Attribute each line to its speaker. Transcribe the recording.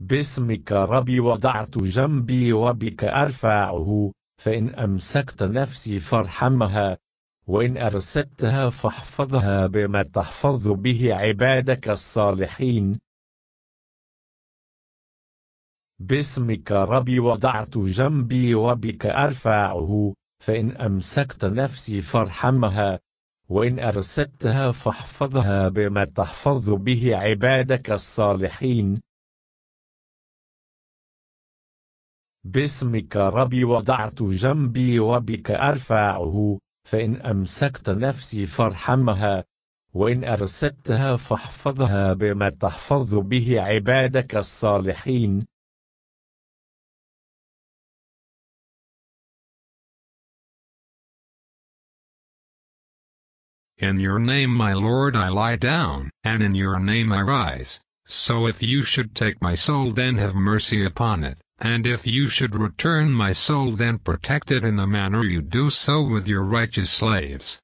Speaker 1: باسمك ربي وضعت جنبي وبك أرفعه فإن أمسكت نفسي فارحمها وإن أرسلتها فاحفظها بما تحفظ به عبادك الصالحين باسمك ربي وضعت جنبي وبك أرفعه فإن أمسكت نفسي فارحمها وإن أرسلتها فاحفظها بما تحفظ به عبادك الصالحين باسمك ربي وضعت جنبي وبك أرفعه فإن أمسكت نفسي فارحمها وإن أرسلتها
Speaker 2: فاحفظها بما تحفظ به عبادك الصالحين
Speaker 3: In your name, my Lord, I lie down, and in your name I rise. So if you should take my soul, then have mercy upon it. And if you should return my soul then protect it in the manner you do so with your righteous slaves.